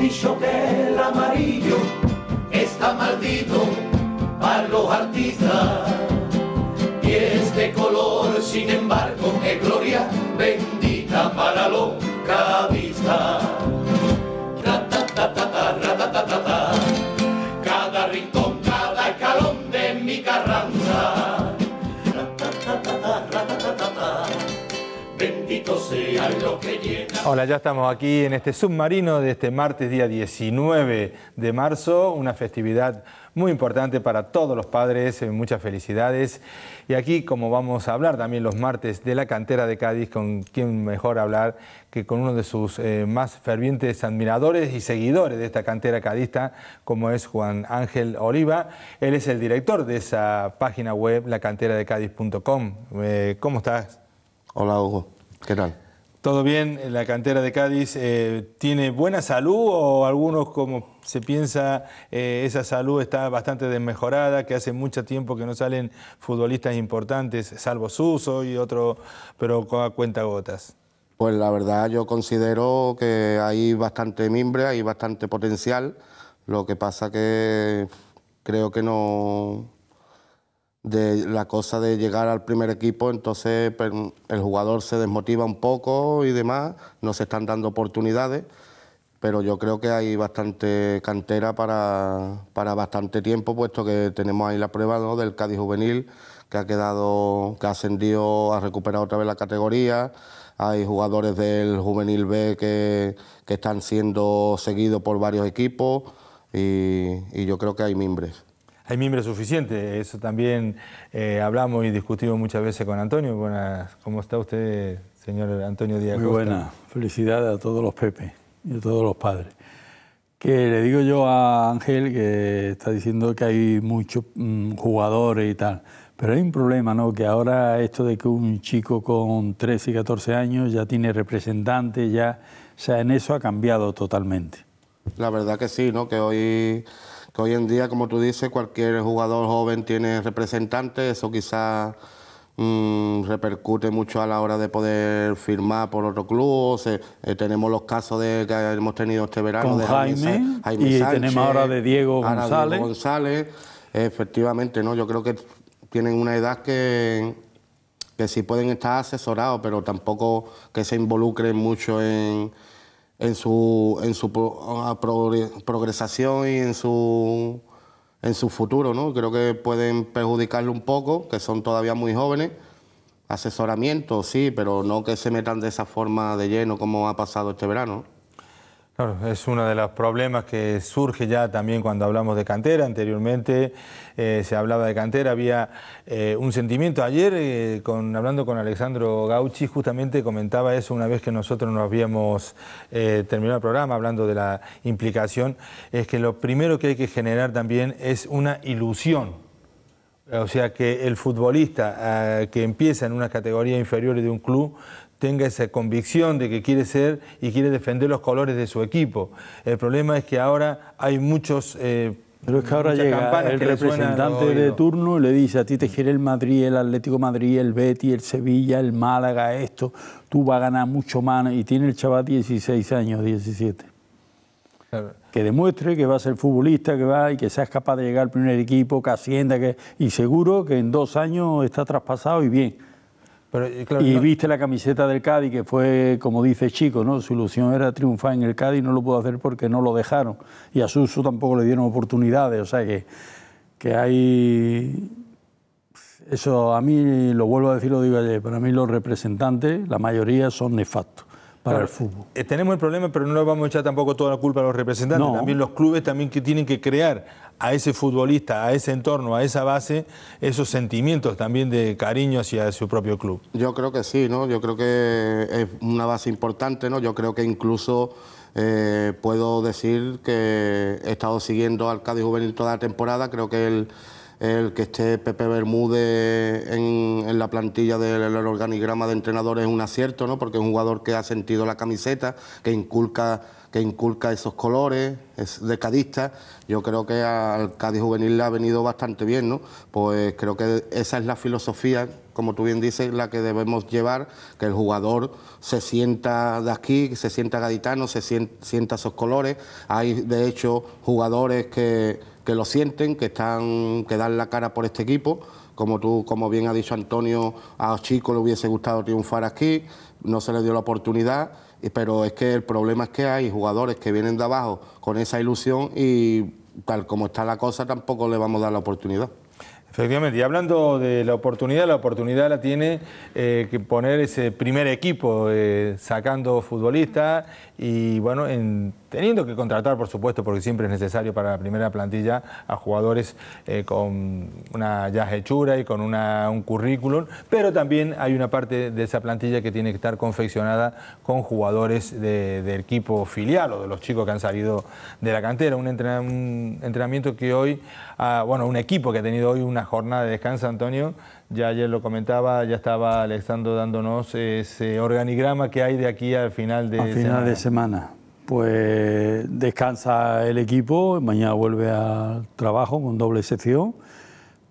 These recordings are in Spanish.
dicho que el amarillo está maldito para los artistas. Y este color, sin embargo, es gloria bendita para los cabistas. Cada rincón, cada escalón de mi carranza. Bendito sea lo que Hola, ya estamos aquí en este submarino de este martes día 19 de marzo, una festividad muy importante para todos los padres, eh, muchas felicidades. Y aquí, como vamos a hablar también los martes de la cantera de Cádiz, con quien mejor hablar que con uno de sus eh, más fervientes admiradores y seguidores de esta cantera cadista, como es Juan Ángel Oliva. Él es el director de esa página web, lacanteradecádiz.com. Cádiz.com. Eh, ¿Cómo estás? Hola, Hugo. ¿Qué tal? ¿Todo bien? ¿La cantera de Cádiz eh, tiene buena salud o algunos, como se piensa, eh, esa salud está bastante desmejorada, que hace mucho tiempo que no salen futbolistas importantes, salvo Suso y otro, pero a gotas? Pues la verdad yo considero que hay bastante mimbre, hay bastante potencial, lo que pasa que creo que no, de la cosa de llegar al primer equipo, entonces pues, el jugador se desmotiva un poco y demás, no se están dando oportunidades, pero yo creo que hay bastante cantera para, para bastante tiempo, puesto que tenemos ahí la prueba del Cádiz Juvenil, que ha quedado, que ha ascendido, ha recuperado otra vez la categoría, hay jugadores del Juvenil B que, están siendo seguidos por varios equipos y yo creo que hay mimbres hay miembros suficiente. Eso también eh, hablamos y discutimos muchas veces con Antonio. Buenas, ¿Cómo está usted, señor Antonio Díaz? Muy buena. Felicidades a todos los Pepe y a todos los padres. Que le digo yo a Ángel que está diciendo que hay muchos mm, jugadores y tal. Pero hay un problema, ¿no? Que ahora esto de que un chico con 13 y 14 años ya tiene representante, ya... O sea, en eso ha cambiado totalmente. La verdad que sí, ¿no? Que hoy que hoy en día, como tú dices, cualquier jugador joven tiene representantes, eso quizás mm, repercute mucho a la hora de poder firmar por otro club. Eh, tenemos los casos de que hemos tenido este verano Con de Jaime, y tenemos ahora de Diego González. Diego González. Efectivamente, no, yo creo que tienen una edad que, que sí pueden estar asesorados, pero tampoco que se involucren mucho en en su, en su ah, progresación y en su, en su futuro. ¿no? Creo que pueden perjudicarlo un poco, que son todavía muy jóvenes. Asesoramiento, sí, pero no que se metan de esa forma de lleno como ha pasado este verano es uno de los problemas que surge ya también cuando hablamos de cantera. Anteriormente eh, se hablaba de cantera, había eh, un sentimiento. Ayer, eh, con, hablando con Alexandro Gauchi, justamente comentaba eso una vez que nosotros nos habíamos terminado el programa, hablando de la implicación, es que lo primero que hay que generar también es una ilusión o sea, que el futbolista eh, que empieza en una categoría inferior de un club tenga esa convicción de que quiere ser y quiere defender los colores de su equipo. El problema es que ahora hay muchos... Eh, pero es que ahora llega el representante de turno y le dice, a ti te quiere el Madrid, el Atlético Madrid, el Betty, el Sevilla, el Málaga, esto, tú vas a ganar mucho más. Y tiene el chaval 16 años, 17. Claro que demuestre que va a ser futbolista, que va y que seas capaz de llegar al primer equipo, que ascienda, que, y seguro que en dos años está traspasado y bien. Eh, y viste la camiseta del Cádiz, que fue, como dice Chico, ¿no? su ilusión era triunfar en el Cádiz, no lo pudo hacer porque no lo dejaron. Y a Suso tampoco le dieron oportunidades, o sea que, que hay... Eso a mí, lo vuelvo a decir, lo digo ayer, para mí los representantes, la mayoría son nefastos para el fútbol. Eh, tenemos el problema, pero no le vamos a echar tampoco toda la culpa a los representantes. También los clubes también que tienen que crear a ese futbolista, a ese entorno, a esa base, esos sentimientos también de cariño hacia su propio club. Yo creo que sí, ¿no? Yo creo que es una base importante, ¿no? Yo creo que incluso eh, puedo decir que he estado siguiendo al Cádiz Juvenil toda la temporada. Creo que el el que esté Pepe Bermúdez en, la plantilla del organigrama de entrenadores es un acierto, ¿no? porque es un jugador que ha sentido la camiseta, que inculca que inculca esos colores, es de cadista, yo creo que al Cádiz Juvenil le ha venido bastante bien, ¿no? Pues creo que esa es la filosofía, como tú bien dices, la que debemos llevar, que el jugador se sienta de aquí, se sienta gaditano, se sienta esos colores. Hay, de hecho, jugadores que que lo sienten, que están, que dan la cara por este equipo. Como tú, como bien ha dicho Antonio, a Chico le hubiese gustado triunfar aquí, no se le dio la oportunidad, pero es que el problema es que hay jugadores que vienen de abajo con esa ilusión y tal como está la cosa tampoco le vamos a dar la oportunidad. Efectivamente, y hablando de la oportunidad, la oportunidad la tiene eh, que poner ese primer equipo eh, sacando futbolistas y bueno, teniendo que contratar, por supuesto, porque siempre es necesario para la primera plantilla a jugadores eh, con una ya hechura y con una, un currículum, pero también hay una parte de esa plantilla que tiene que estar confeccionada con jugadores del equipo filial o de los chicos que han salido de la cantera. Un, entrenamiento que hoy bueno, un equipo que ha tenido hoy una jornada de descanso, Antonio. Ya ayer lo comentaba, ya estaba Alexandro dándonos ese organigrama que hay de aquí al final de final de semana. Pues descansa el equipo, mañana vuelve al trabajo con doble sección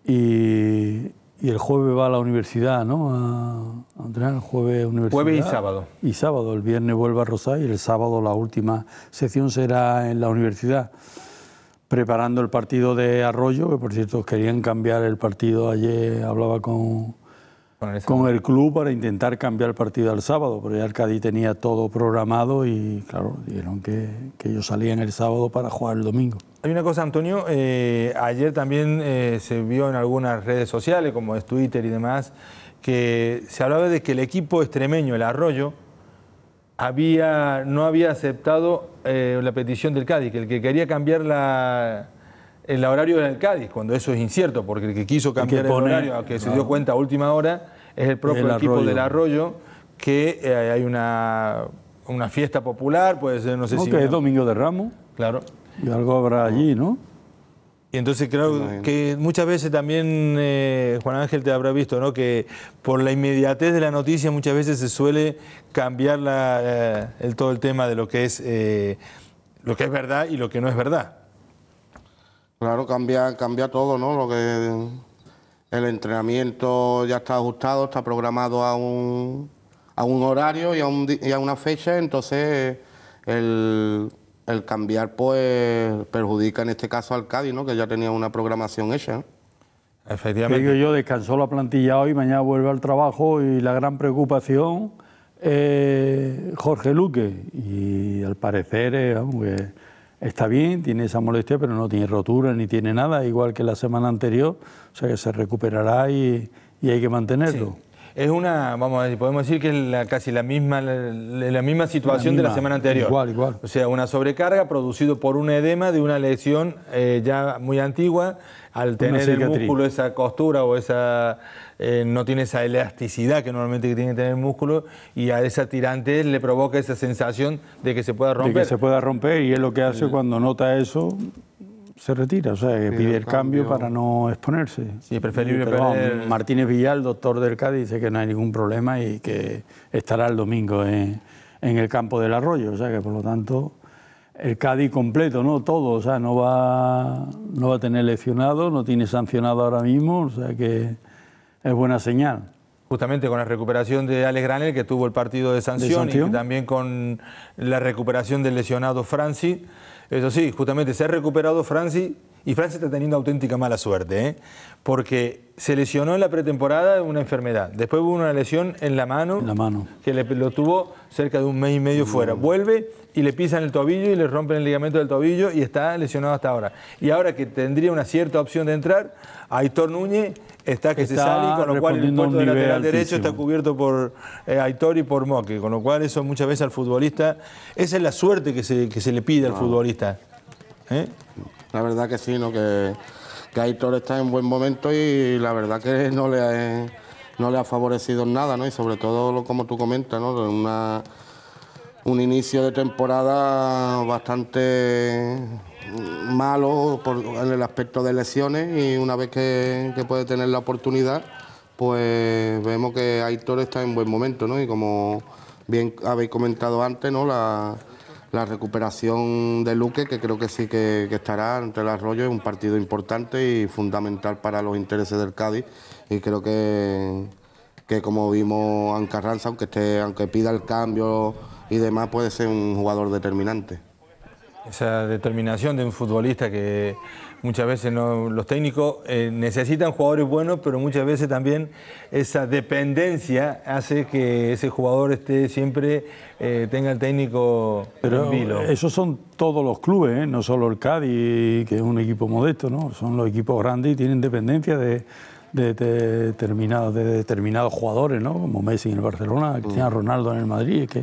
y, el jueves va a la universidad, ¿no? A, entrenar jueves universidad. Jueves y sábado. Y sábado, el viernes vuelve a Rosal y el sábado la última sesión será en la universidad preparando el partido de Arroyo, que por cierto querían cambiar el partido ayer, hablaba con, con, el, club para intentar cambiar el partido al sábado, pero ya el Cádiz tenía todo programado y claro, dijeron que, ellos salían el sábado para jugar el domingo. Hay una cosa, Antonio, eh, ayer también eh, se vio en algunas redes sociales, como es Twitter y demás, que se hablaba de que el equipo extremeño, el Arroyo, había, no había aceptado eh, la petición del Cádiz, que el que quería cambiar la, el horario era el Cádiz, cuando eso es incierto, porque el que quiso cambiar el, horario a horario, que se dio ah. cuenta a última hora, es el propio equipo del Arroyo, que eh, hay una, fiesta popular, puede ser, no sé si... es Domingo de Ramo. Claro. Y algo habrá allí, ¿no? Y entonces creo que muchas veces también, eh, Juan Ángel te habrá visto, ¿no? que por la inmediatez de la noticia muchas veces se suele cambiar eh, el, todo el tema de lo que, es, eh, lo que es verdad y lo que no es verdad. Claro, cambia, todo, ¿no? Lo que el entrenamiento ya está ajustado, está programado a un, horario y a, y a una fecha, entonces el el cambiar pues perjudica en este caso al Cádiz, ¿no? que ya tenía una programación hecha. Efectivamente. Digo yo, descansó la plantilla hoy, mañana vuelve al trabajo y la gran preocupación eh, Jorge Luque. Y al parecer está bien, tiene esa molestia, pero no tiene rotura ni tiene nada, igual que la semana anterior. O sea que se recuperará y, hay que mantenerlo es una, vamos a decir, podemos decir que es la, casi la misma, la, misma situación de la semana anterior. Igual, igual. O sea, una sobrecarga producido por un edema de una lesión eh, ya muy antigua, al tener el músculo esa costura o esa eh, no tiene esa elasticidad que normalmente tiene que tener el músculo y a esa tirante le provoca esa sensación de que se pueda romper. que se pueda romper y es lo que hace cuando nota eso, se retira, o sea, pide, el cambio, para no exponerse. Sí, preferible Martínez Villal, doctor del Cádiz, dice que no hay ningún problema y que estará el domingo en, el campo del arroyo, o sea, que por lo tanto el Cádiz completo, ¿no? Todo, o sea, no va, no va a tener lesionado, no tiene sancionado ahora mismo, o sea que es buena señal. Justamente con la recuperación de Alex Granel, que tuvo el partido de sanción, y también con la recuperación del lesionado Francis, eso sí, justamente se ha recuperado Franci y Francia está teniendo auténtica mala suerte, ¿eh? porque se lesionó en la pretemporada de una enfermedad. Después hubo una lesión en la mano, la mano. que lo tuvo cerca de un mes y medio fuera. Mm. Vuelve y le pisan el tobillo y le rompen el ligamento del tobillo y está lesionado hasta ahora. Y ahora que tendría una cierta opción de entrar, Aitor Núñez está que se sale, con lo cual el puesto lateral derecho está cubierto por eh, Aitor y por Moque, con lo cual eso muchas veces al futbolista, esa es la suerte que se, que se le pide al ah. futbolista. ¿eh? La verdad que sí, ¿no? Que ...que Aitor está en buen momento y la verdad que no le ha, no le ha favorecido nada, ¿no? Y sobre todo, lo, como tú comentas, ¿no? Una, un inicio de temporada bastante malo en el aspecto de lesiones y una vez que, puede tener la oportunidad, pues vemos que Aitor está en buen momento, ¿no? Y como bien habéis comentado antes, ¿no? La, la recuperación de Luque, que creo que sí que, estará ante el arroyo, es un partido importante y fundamental para los intereses del Cádiz. Y creo que, que como vimos Ancarranza, aunque esté, aunque pida el cambio y demás, puede ser un jugador determinante. Esa determinación de un futbolista que Muchas veces los técnicos eh, necesitan jugadores buenos, pero muchas veces también esa dependencia hace que ese jugador esté siempre, eh, tenga el técnico pero en vilo. Esos son todos los clubes, ¿eh? no solo el Cádiz, que es un equipo modesto, ¿no? son los equipos grandes y tienen dependencia de, determinados, de determinados jugadores, ¿no? como Messi en el Barcelona, mm. Cristiano Ronaldo en el Madrid, es que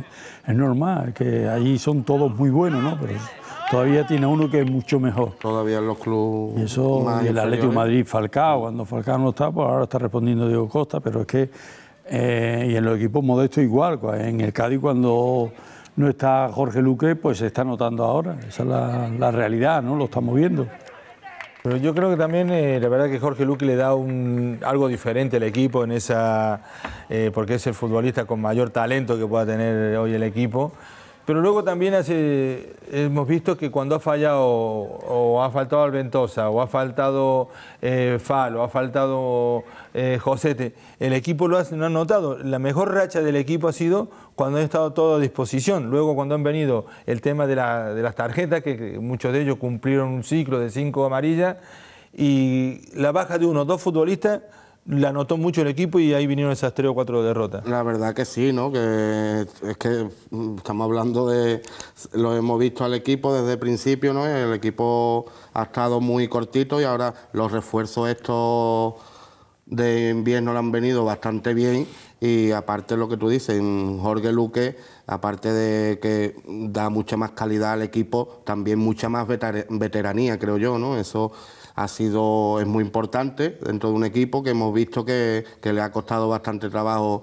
es normal, que allí son todos muy buenos, ¿no? Todavía tiene uno que es mucho mejor. Todavía en los clubes. Eso, y el Atlético ¿eh? Madrid, Falcao, cuando Falcao no está, pues ahora está respondiendo Diego Costa, pero es que. Eh, y en los equipos modestos igual. Pues, en el Cádiz, cuando no está Jorge Luque, pues se está notando ahora. Esa es la, realidad, ¿no? Lo estamos viendo. Pero yo creo que también eh, la verdad que Jorge Luque le da un, algo diferente al equipo en esa porque es el futbolista con mayor talento que pueda tener hoy el equipo. Pero luego también hemos visto que cuando ha fallado o ha faltado Alventosa o ha faltado eh, Fal ha faltado eh, Josete, el equipo lo, ha notado. La mejor racha del equipo ha sido cuando han estado todo a disposición. Luego cuando han venido el tema de, de las tarjetas, que muchos de ellos cumplieron un ciclo de cinco amarillas, y la baja de uno o dos futbolistas la notó mucho el equipo y ahí vinieron esas tres o cuatro derrotas. La verdad que sí, ¿no? Que es que mm, estamos hablando de. Lo hemos visto al equipo desde el principio, ¿no? El equipo ha estado muy cortito y ahora los refuerzos estos de invierno le han venido bastante bien. Y aparte lo que tú dices, Jorge Luque, aparte de que da mucha más calidad al equipo, también mucha más veteranía, creo yo, ¿no? Eso ha sido, es muy importante dentro de un equipo que hemos visto que, le ha costado bastante trabajo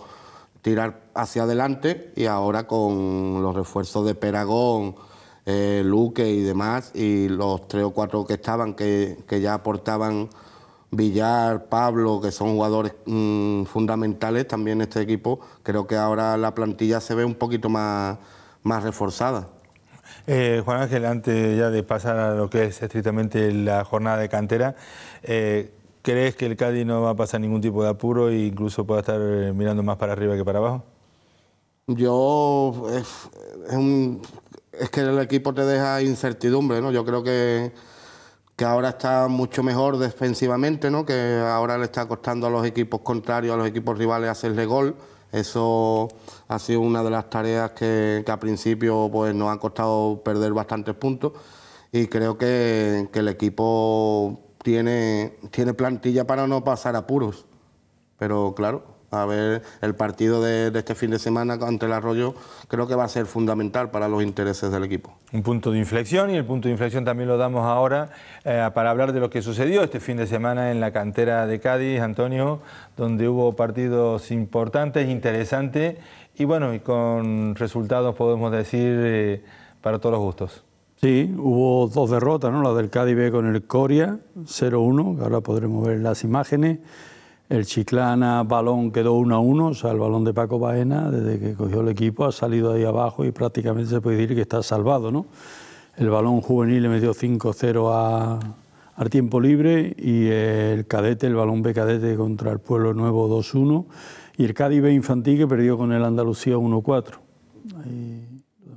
tirar hacia adelante y ahora con los refuerzos de Peragón, eh, Luque y demás, y los tres o cuatro que estaban, que, ya aportaban Villar, Pablo, que son jugadores mm, fundamentales también este equipo, creo que ahora la plantilla se ve un poquito más, más reforzada. Eh, Juan Ángel, antes ya de pasar a lo que es estrictamente la jornada de cantera, eh, ¿crees que el Cádiz no va a pasar ningún tipo de apuro e incluso pueda estar eh, mirando más para arriba que para abajo? Yo. Es, es que el equipo te deja incertidumbre, ¿no? Yo creo que, que ahora está mucho mejor defensivamente, ¿no? Que ahora le está costando a los equipos contrarios, a los equipos rivales hacerle gol. Eso ha sido una de las tareas que, a principio pues, nos han costado perder bastantes puntos y creo que, el equipo tiene, tiene plantilla para no pasar apuros. Pero claro, a ver, el partido de, este fin de semana ante el Arroyo creo que va a ser fundamental para los intereses del equipo. Un punto de inflexión y el punto de inflexión también lo damos ahora eh, para hablar de lo que sucedió este fin de semana en la cantera de Cádiz, Antonio, donde hubo partidos importantes, interesantes y bueno, y con resultados podemos decir eh, para todos los gustos. Sí, hubo dos derrotas, ¿no? La del Cádiz B con el Coria, 0-1, que ahora podremos ver las imágenes el Chiclana balón quedó 1 a 1, o sea, el balón de Paco Baena, desde que cogió el equipo, ha salido ahí abajo y prácticamente se puede decir que está salvado, ¿no? El balón juvenil le metió 5-0 a, al tiempo libre y el cadete, el balón B cadete contra el Pueblo Nuevo 2-1 y el Cádiz B infantil que perdió con el Andalucía 1-4.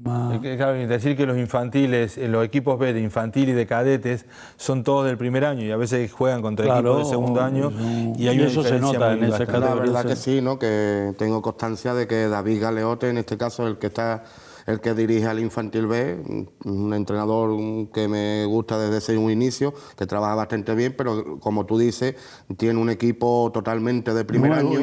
Ah. Claro, decir que los infantiles, eh, los equipos B de infantil y de cadetes son todos del primer año y a veces juegan contra equipos segundo oh, año y, hay eso se nota en esa categoría. La verdad que sí, ¿no? Que tengo constancia de que David Galeote, en este caso, el que está el que dirige al Infantil B, un entrenador que me gusta desde un inicio, que trabaja bastante bien, pero como tú dices, tiene un equipo totalmente de primer año,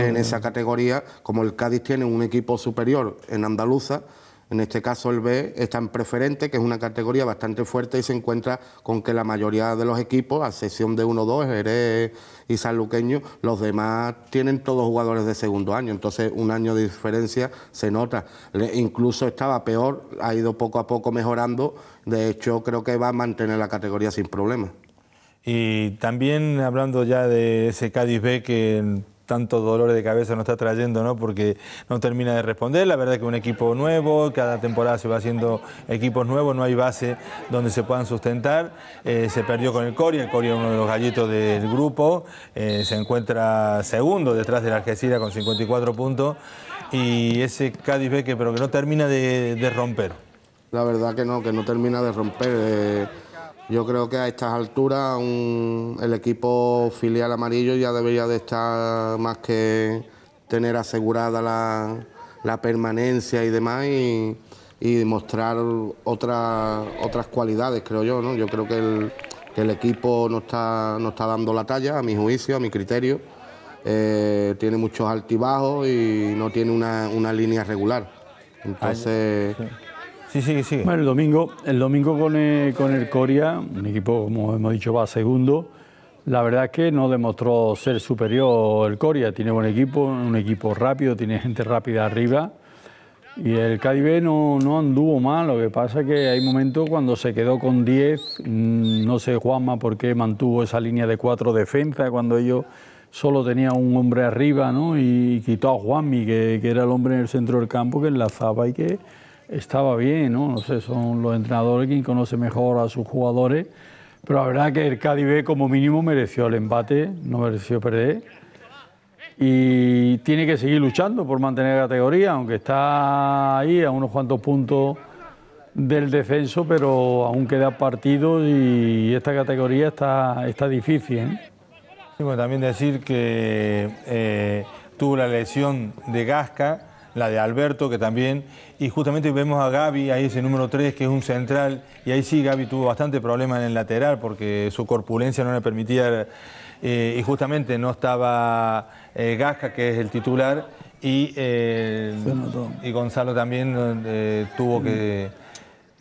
en esa categoría, como el Cádiz tiene un equipo superior en Andaluza, en este caso el B es tan preferente, que es una categoría bastante fuerte y se encuentra con que la mayoría de los equipos, a excepción de 1-2, Jerez y luqueño los demás tienen todos jugadores de segundo año, entonces un año de diferencia se nota. incluso estaba peor, ha ido poco a poco mejorando, de hecho creo que va a mantener la categoría sin problemas. Y también hablando ya de ese Cádiz B que tanto dolor de cabeza nos está trayendo, ¿no? Porque no termina de responder. La verdad es que un equipo nuevo, cada temporada se va haciendo equipos nuevos, no hay base donde se puedan sustentar. Eh, se perdió con el Coria, el Coria es uno de los gallitos del grupo, eh, se encuentra segundo detrás de la Algeciras con 54 puntos y ese Cádiz B que pero que no termina de, romper. La verdad que no, que no termina de romper. Eh, yo creo que a estas alturas el equipo filial amarillo ya debería de estar más que tener asegurada la, permanencia y demás y, mostrar otras otras cualidades, creo yo. ¿no? Yo creo que el, equipo no está, no está dando la talla, a mi juicio, a mi criterio. Eh, tiene muchos altibajos y no tiene una, línea regular. Entonces, Sí, sí, sí. Bueno, el domingo, el domingo con, eh, el, con Coria, un equipo, como hemos dicho, va segundo. La verdad es que no demostró ser superior el Coria. Tiene buen equipo, un equipo rápido, tiene gente rápida arriba. Y el Cádiz no, anduvo mal. Lo que pasa es que hay momentos cuando se quedó con 10. Mm, no sé, Juanma, por qué mantuvo esa línea de cuatro defensa cuando ellos solo tenían un hombre arriba, ¿no? Y quitó a Juanmi, que, que era el hombre en el centro del campo que enlazaba y que estaba bien, ¿no? No sé, son los entrenadores quien conoce mejor a sus jugadores, pero la verdad que el Cádiz como mínimo mereció el empate, no mereció perder y tiene que seguir luchando por mantener la categoría, aunque está ahí a unos cuantos puntos del descenso, pero aún queda partido... y esta categoría está, está difícil. ¿eh? también decir que eh, tuvo la lesión de Gasca, la de Alberto, que también, y justamente vemos a Gaby, ahí ese número 3, que es un central, y ahí sí Gaby tuvo bastante problema en el lateral porque su corpulencia no le permitía, eh, y justamente no estaba eh, Gasca, que es el titular, y, eh, y Gonzalo también tuvo que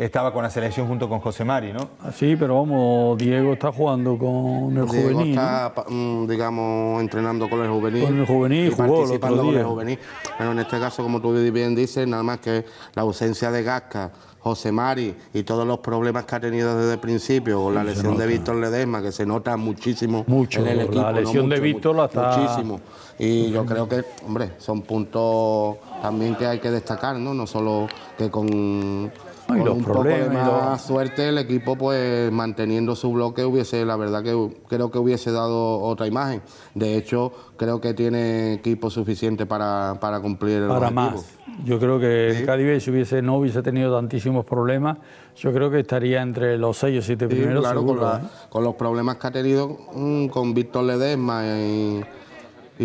estaba con la selección junto con José Mari, ¿no? Ah, sí, pero vamos, Diego está jugando con el juvenil, Diego Está, mm, digamos, entrenando con el juvenil. Con el juvenil, jugó participando con el juvenil. Pero en este caso, como tú bien dices, nada más que la ausencia de Gasca. José Mari y todos los problemas que ha tenido desde el principio, o la lesión de Víctor Ledesma, que se nota muchísimo en el equipo. La lesión de Víctor la está... Muchísimo. Y yo creo que, hombre, son puntos también que hay que destacar, ¿no? No solo que con con los un problemas. Poco más suerte el equipo, pues manteniendo su bloque, hubiese, la verdad que creo que hubiese dado otra imagen. De hecho, creo que tiene equipo suficiente para, para cumplir el Para más. Yo creo que sí. el Cádiz, si hubiese, no hubiese tenido tantísimos problemas, yo creo que estaría entre los seis o siete primeros. Claro, ¿eh? con, los problemas que ha tenido mm, con Víctor Ledesma y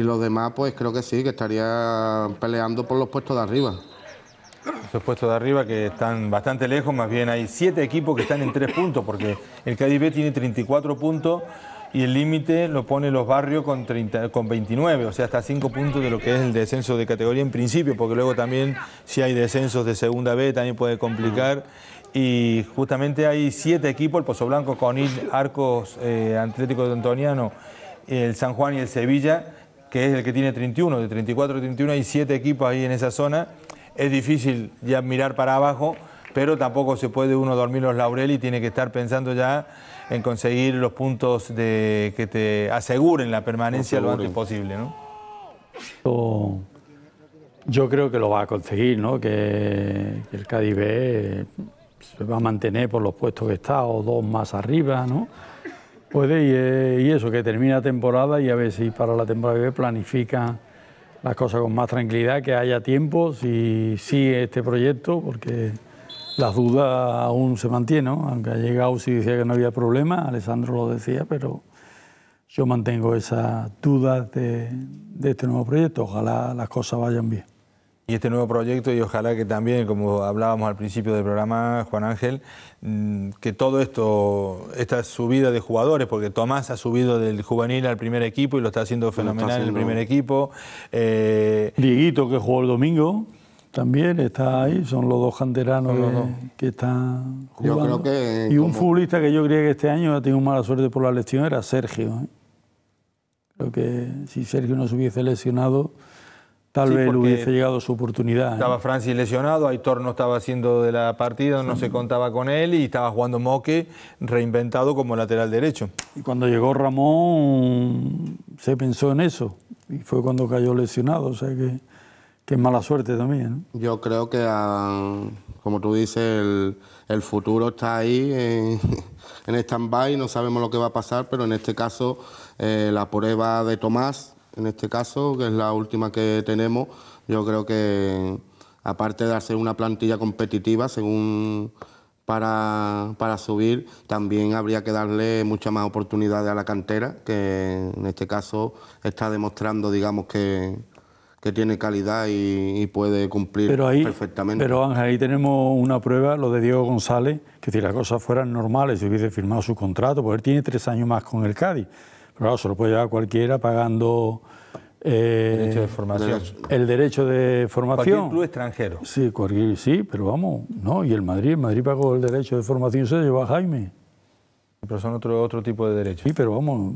los demás, pues creo que sí, que estaría peleando por los puestos de arriba esos puestos de arriba que están bastante lejos, más bien hay siete equipos que están en tres puntos, porque el Cádiz B tiene 34 puntos y el límite lo pone los barrios con, con 29, o sea, hasta 5 puntos de lo que es el descenso de categoría en principio, porque luego también si hay descensos de segunda B también puede complicar. Y justamente hay siete equipos, el Pozo Blanco, Conil, Arcos, eh, Atlético de Antoniano, el San Juan y el Sevilla, que es el que tiene 31, de 34 a 31 hay siete equipos ahí en esa zona es difícil ya mirar para abajo, pero tampoco se puede uno dormir los laureles y tiene que estar pensando ya en conseguir los puntos de, que te aseguren la permanencia lo antes posible. ¿no? Yo, creo que lo va a conseguir, ¿no? que, el Cádiz eh, se va a mantener por los puestos que está o dos más arriba. ¿no? Puede y, eh, eso, que termina temporada y a ver si para la temporada B planifica las cosas con más tranquilidad, que haya tiempo si sigue este proyecto, porque las dudas aún se mantienen, aunque ha llegado si decía que no había problema, Alessandro lo decía, pero yo mantengo esas dudas de este nuevo proyecto, ojalá las cosas vayan bien. Y este nuevo proyecto, y ojalá que también, como hablábamos al principio del programa, Juan Ángel, mm, que todo esto, esta subida de jugadores, porque Tomás ha subido del juvenil al primer equipo y lo está haciendo fenomenal en el primer equipo. Eh, Dieguito, que jugó el domingo, también está ahí, son los dos canteranos que están jugando. y un futbolista que yo creía que este año ha tenido mala suerte por la lesión era Sergio. ¿eh? Creo que si Sergio no se hubiese lesionado Tal vez le hubiese llegado su oportunidad. Estaba Francis lesionado, Aitor no estaba haciendo de la partida, no se contaba con él y estaba jugando Moque reinventado como lateral derecho. Y cuando llegó Ramón se pensó en eso y fue cuando cayó lesionado, o sea que, es mala suerte también. Yo creo que, ah, como tú dices, el, el futuro está ahí en, en stand-by, no sabemos lo que va a pasar, pero en este caso eh, la prueba de Tomás en este caso, que es la última que tenemos, yo creo que aparte de hacer una plantilla competitiva según para, subir, también habría que darle muchas más oportunidades a la cantera, que en este caso está demostrando, digamos, que, tiene calidad y, puede cumplir perfectamente. Pero ahí tenemos una prueba, lo de Diego González, que si las cosas fueran normales, si hubiese firmado su contrato, pues él tiene tres años más con el Cádiz claro, se lo puede llevar cualquiera pagando... Eh, derecho de formación. El derecho de formación. Cualquier club extranjero. Sí, sí, pero vamos, no, y el Madrid, el Madrid pagó el derecho de formación, se lo llevó a Jaime. Pero son otro, otro tipo de derechos. Sí, pero vamos,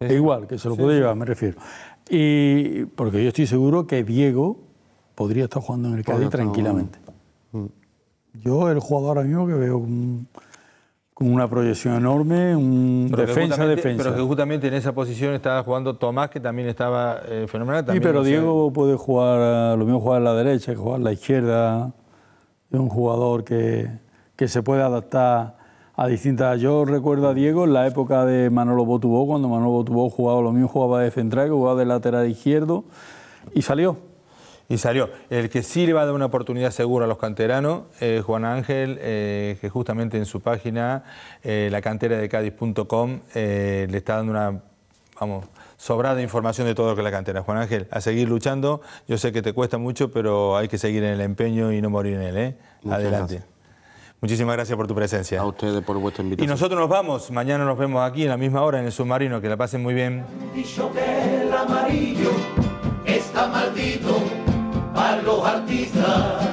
es igual, que se lo puede llevar, me refiero. Y porque yo estoy seguro que Diego podría estar jugando en el Cádiz tranquilamente. Mm. Yo, el jugador ahora mismo que veo mm, con una proyección enorme, un defensa, defensa. Pero que justamente en esa posición estaba jugando Tomás, que también estaba eh, fenomenal. También sí, pero Diego puede jugar, lo mismo jugar a la derecha que jugar a la izquierda. Es un jugador que, que se puede adaptar a distintas... Yo recuerdo a Diego en la época de Manolo Botubó, cuando Manolo Botubó jugaba, lo mismo jugaba de central, que jugaba de lateral izquierdo, y salió. Y salió. El que sí le va a dar una oportunidad segura a los canteranos, es eh, Juan Ángel, eh, que justamente en su página, eh, la cantera de cádiz.com le está dando una, vamos, sobrada información de todo lo que es la cantera. Juan Ángel, a seguir luchando. Yo sé que te cuesta mucho, pero hay que seguir en el empeño y no morir en él. Adelante. Muchísimas gracias por tu presencia. A ustedes por vuestra invitación. Y nosotros nos vamos. Mañana nos vemos aquí en la misma hora en el submarino. Que la pasen muy bien los artistas.